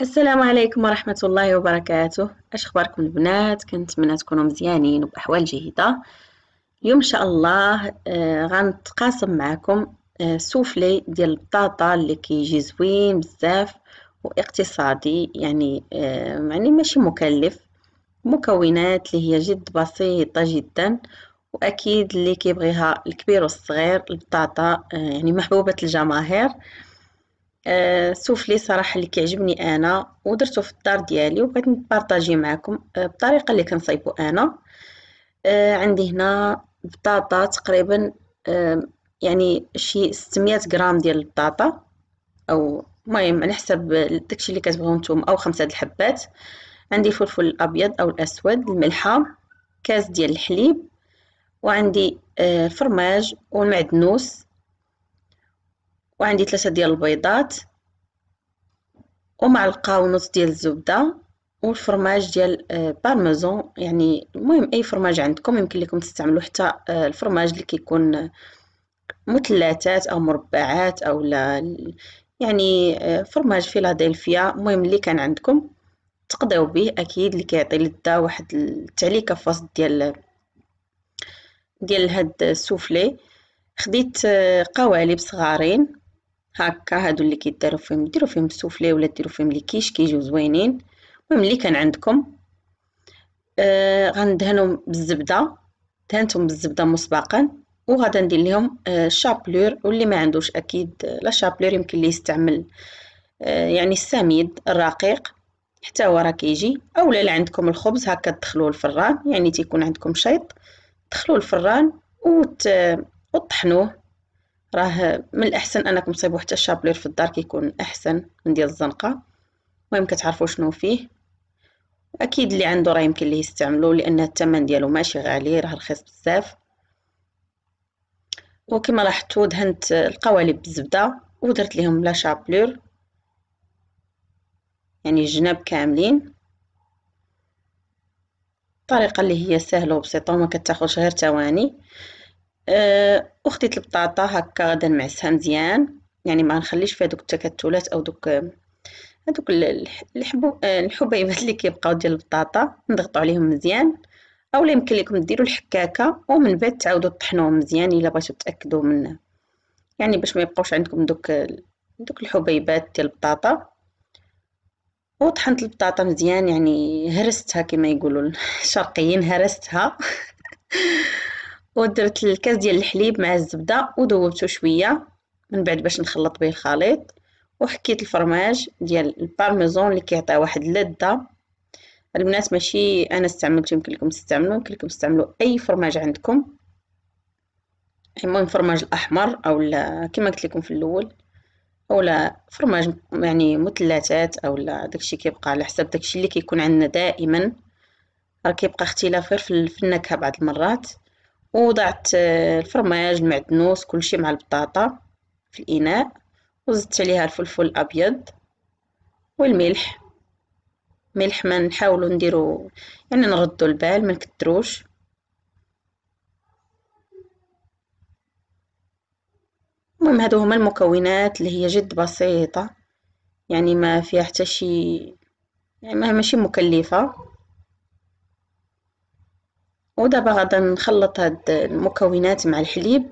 السلام عليكم ورحمة الله وبركاته اش اخباركم البنات كنتمنى تكونوا مزيانين وبأحوال جيدة اليوم ان شاء الله آه، غنتقاسم معكم آه، سوفلي ديال البطاطا اللي كيجي زوين بزاف واقتصادي يعني آه، يعني ماشي مكلف مكونات اللي هي جد بسيطة جدا واكيد اللي كيبغيها الكبير والصغير البطاطا يعني محبوبة الجماهير آه، سوفلي صراحه اللي كيعجبني انا ودرته في الدار ديالي وبغيت نبارطاجي معكم آه، بطريقه اللي كنصايبو انا آه، عندي هنا بطاطا تقريبا يعني شي 600 غرام ديال البطاطا او المهم على حسب داكشي اللي كتبغيو نتوما او خمسه د الحبات عندي فلفل ابيض او الاسود الملحه كاس ديال الحليب وعندي الفرماج والمعدنوس وعندي ثلاثة ديال البيضات ومعلقة ونص ديال الزبدة والفرماج ديال بارميزون آه، يعني المهم اي فرماج عندكم يمكن لكم تستعملوا حتى آه، الفرماج اللي كيكون آه، مثلثات او مربعات او لا يعني فرماج فيلادلفيا المهم اللي كان عندكم تقضيو به اكيد اللي كيعطي للدا واحد التعليكه وسط ديال ديال هاد السوفلي خديت قوالب صغارين هكا هادو اللي كيدارو فيهم ديرو فيهم السوفلي ولا ديرو فيهم لي كيش كيجيو زوينين المهم اللي كان عندكم آه غندهنهم بالزبده دهنتهم بالزبده مسبقا وغادا ندير لهم آه شابلور واللي ما عندوش اكيد آه، لا شابلور يمكن ليه يستعمل آه يعني السميد الرقيق حتى هو راه كيجي اولا لا عندكم الخبز هكا تدخلوه الفران يعني تيكون عندكم شيط تدخلوه الفران وت... آه، وتطحنوه راه من الأحسن أنكم تصيبوا حتى الشابلير في الدار كيكون أحسن من ديال الزنقة المهم كتعرفوا شنو فيه أكيد اللي عنده راه يمكن ليه يستعملو لأن الثمن ديالو ماشي غالي راه رخيص بزاف وكما لاحظتو دهنت القوالب بالزبدة ودرت ليهم لا شابلور يعني الجناب كاملين الطريقه اللي هي سهله وبسيطه وما كتاخذش غير ثواني آه، اختي البطاطا هكا غدا نمعسها مزيان يعني ما نخليش فيها دوك التكتلات او دوك هذوك الحبو الحبيبات اللي كيبقاو ديال البطاطا نضغطوا عليهم مزيان اولا يمكن لكم ديروا الحكاكه ومن بعد تعاودوا طحنوهم مزيان الا بغيتو تاكدوا من يعني باش ما يبقاوش عندكم دوك دوك الحبيبات ديال البطاطا وطحنت البطاطا مزيان يعني هرستها كما يقولوا الشرقيين هرستها ودرت الكاس ديال الحليب مع الزبده وذوبته شويه من بعد باش نخلط به الخليط وحكيت الفرماج ديال البارميزون اللي كيعطي واحد اللذه البنات ماشي انا استعملت يمكن لكم تستعملوا يمكن لكم تستعملوا اي فرماج عندكم المهم فرماج الاحمر او كما قلت لكم في الاول اولا فرماج يعني مثلثات اولا داكشي كيبقى على حسب داكشي اللي كيكون عندنا دائما راه كيبقى اختلاف غير في النكهه بعض المرات وضعت آه، الفرماج المعدنوس كلشي مع البطاطا في الاناء وزدت عليها الفلفل الابيض والملح ملح ما نحاولوا نديرو يعني نردو البال ما نكتروش المهم هادو هما المكونات اللي هي جد بسيطه يعني ما فيها حتى شي يعني ماشي مكلفه ودابا غادا نخلط هاد المكونات مع الحليب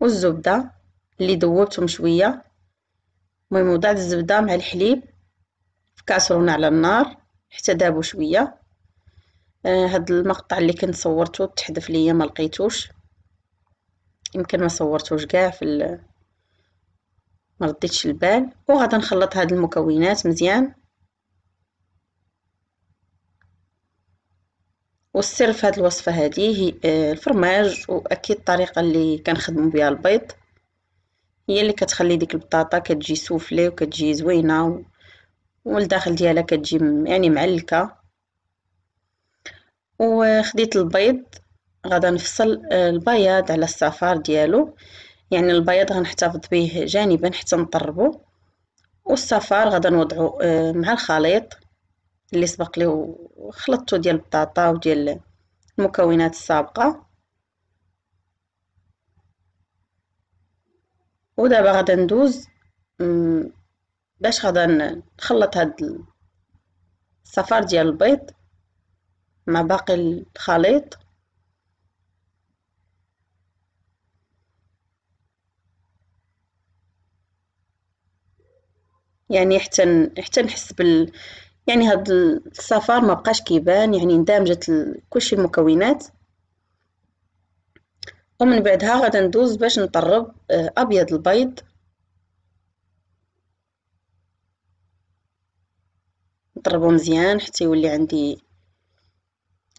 والزبده اللي ذوبتهم شويه المهم وضعت الزبده مع الحليب في كاسرونه على النار حتى دابو شويه آه هاد المقطع اللي كنت صورته تحذف ليا ما لقيتوش يمكن ما صورتوش كاع في ال... ما رديتش البال وغادا نخلط هاد المكونات مزيان والسر في هذه الوصفه هذه هي آه، الفرماج واكيد الطريقه اللي كنخدموا بها البيض هي اللي كتخلي ديك البطاطا كتجي سوفلي وكتجي زوينه والداخل ديالها كتجي يعني معلكه وخديت البيض غادا نفصل آه، البياض على الصفار ديالو يعني البياض غنحتفظ به جانبا حتى نطربو والصفار غادا نوضعو آه، مع الخليط اللي سبق لي وخلطته ديال البطاطا وديال المكونات السابقه ودابا غادا ندوز باش غادا نخلط هاد الصفار ديال البيض مع باقي الخليط يعني حتى حتى نحس بال يعني هاد السفر ما بقاش كيبان يعني اندمجت كلشي المكونات ومن بعدها غادي ندوز باش نطرب آه، ابيض البيض نطربو مزيان حتى يولي عندي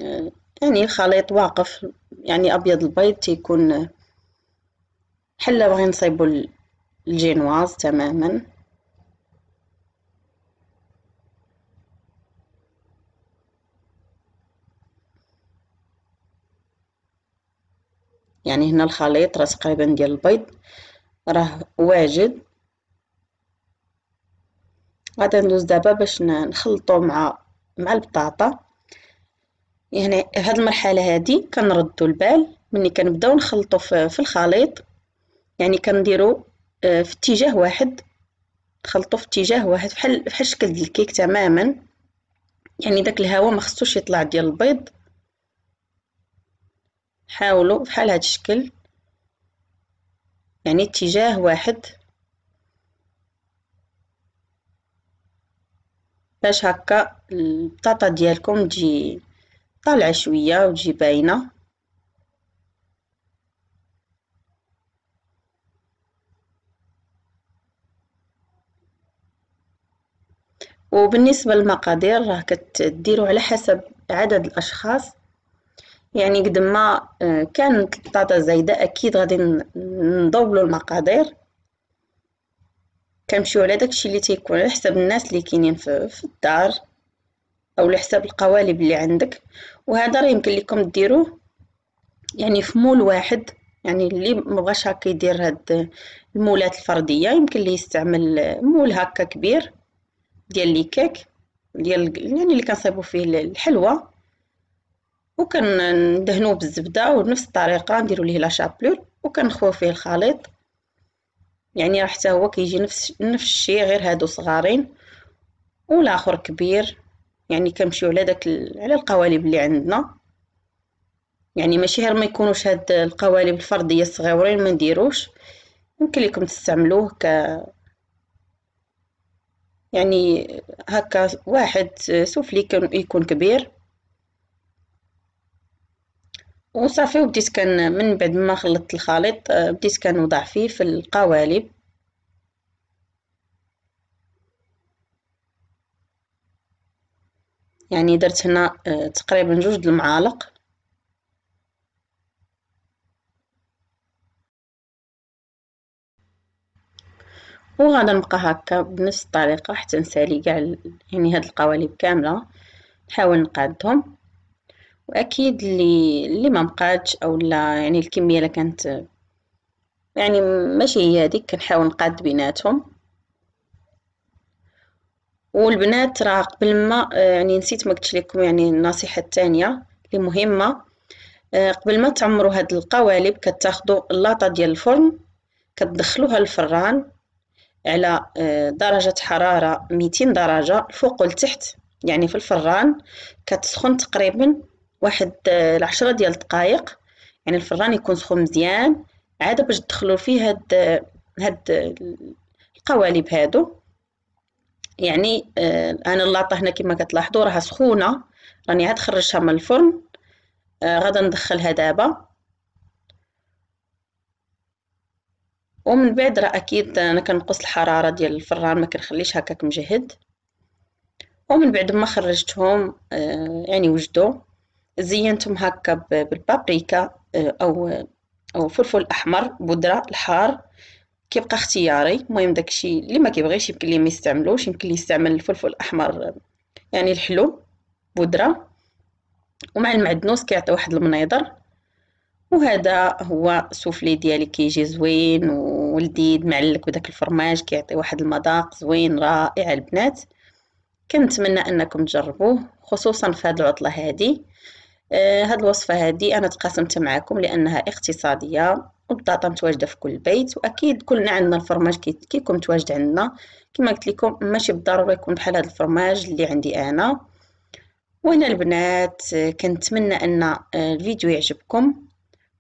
آه، يعني الخليط واقف يعني ابيض البيض تيكون آه، حله بغي نصيبو الجينواز تماما يعني هنا الخليط راه تقريبا ديال البيض راه واجد غادا ندوز دابا باش نخلطو مع مع البطاطا يعني في هذه المرحله هذه كنردو البال ملي كنبداو نخلطو في الخليط يعني كنديرو آه، في اتجاه واحد نخلطو في اتجاه واحد بحال بحال شكل الكيك تماما يعني داك الهواء ما خصوش يطلع ديال البيض حاولوا بحال هاد الشكل يعني اتجاه واحد باش هكا البطاطا ديالكم تجي طالعه شويه وتجي باينه وبالنسبه للمقادير راه كتديرو على حسب عدد الاشخاص يعني قد ما آه، كانت البطاطا زايده اكيد غادي نضوبلو المقادير كنمشيو على داكشي اللي تيكون على حساب الناس اللي كاينين في, الدار او على حساب القوالب اللي عندك وهذا راه يمكن لكم ديروه يعني في مول واحد يعني اللي مبغاش هكا يدير هاد المولات الفرديه يمكن ليه يستعمل مول هكا كبير ديال لي كيك ديال يعني اللي كنصايبو فيه الحلوى وكندهنوه بالزبده وبنفس الطريقه نديروا ليه لا شابلول وكنخويو فيه الخليط يعني راه حتى هو كيجي نفس نفس الشيء غير هادو صغارين والاخر كبير يعني كنمشيو على داك على القوالب اللي عندنا يعني ماشي غير ما يكونوش هاد القوالب الفرديه الصغيورين ما نديروش يمكن لكم تستعملوه ك يعني هكا واحد سوفلي يكون كبير وصافي وبديت كان من بعد ما خلطت الخليط آه، بديت كنوضع فيه في القوالب يعني درت هنا آه، تقريبا جوج المعالق وغادا نبقى هكا بنفس الطريقه حتى نسالي كاع يعني هاد القوالب كامله نحاول نقادهم واكيد اللي اللي ما مقادش او لا يعني الكميه اللي كانت يعني ماشي هي هذيك كنحاول نقاد بيناتهم والبنات راه قبل ما آه، يعني نسيت ما قلت لكم يعني النصيحه الثانيه اللي مهمه آه، قبل ما تعمروا هاد القوالب كتاخذوا اللاطه ديال الفرن كتدخلوها الفران على آه، درجه حراره 200 درجه الفوق ولتحت يعني في الفران كتسخن تقريبا واحد آه، العشرة ديال الدقائق يعني الفران يكون سخون مزيان عاد باش تدخلوا فيه هاد آه، هاد آه، القوالب هادو يعني انا اللاطه هنا كما كتلاحظوا راها سخونه راني عاد خرجتها من الفرن غادا ندخلها دابا ومن بعد راه اكيد انا كنقص الحراره ديال الفران ما كنخليش هكاك مجهد ومن بعد ما خرجتهم يعني وجدوا زينتهم هكا بالبابريكا آه، او او فلفل احمر بودره الحار كيبقى اختياري المهم داكشي اللي ما كيبغيش يمكن ليه ما يستعملوش يمكن ليه يستعمل الفلفل الاحمر يعني الحلو بودره ومع المعدنوس كيعطي واحد المنيضر وهذا هو السوفلي ديالي كيجي زوين ولذيذ معلك بداك الفرماج كيعطي واحد المذاق زوين رائع البنات كنتمنى انكم تجربوه خصوصا في هاد العطله هذه آه، هاد الوصفة هادي أنا تقاسمت معكم لأنها اقتصادية والبطاطا متواجدة في كل بيت وأكيد كلنا عندنا الفرماج كيكون متواجد عندنا كما قلت لكم ماشي بالضرورة يكون بحال هاد الفرماج اللي عندي أنا وهنا البنات آه، كنتمنى أن آه، الفيديو يعجبكم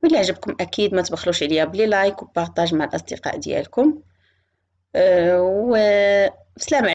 واللي عجبكم أكيد ما تبخلوش عليا بلي لايك وبارطاج مع الأصدقاء ديالكم أه و بسلام